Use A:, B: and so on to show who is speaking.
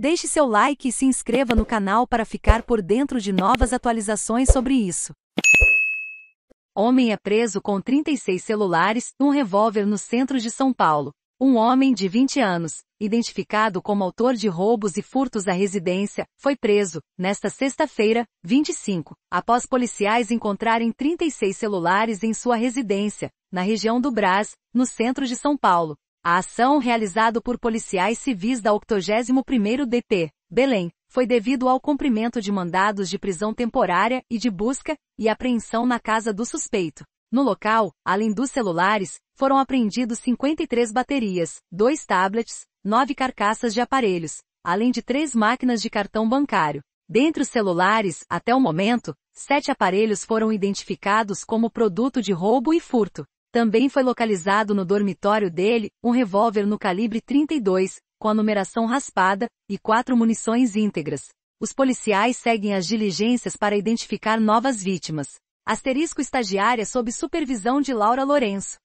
A: Deixe seu like e se inscreva no canal para ficar por dentro de novas atualizações sobre isso. Homem é preso com 36 celulares, um revólver no centro de São Paulo. Um homem de 20 anos, identificado como autor de roubos e furtos à residência, foi preso, nesta sexta-feira, 25, após policiais encontrarem 36 celulares em sua residência, na região do Brás, no centro de São Paulo. A ação realizada por policiais civis da 81º DT, Belém, foi devido ao cumprimento de mandados de prisão temporária e de busca e apreensão na casa do suspeito. No local, além dos celulares, foram apreendidos 53 baterias, dois tablets, nove carcaças de aparelhos, além de três máquinas de cartão bancário. Dentre os celulares, até o momento, sete aparelhos foram identificados como produto de roubo e furto, também foi localizado no dormitório dele um revólver no calibre 32, com a numeração raspada, e quatro munições íntegras. Os policiais seguem as diligências para identificar novas vítimas. Asterisco estagiária sob supervisão de Laura Lourenço.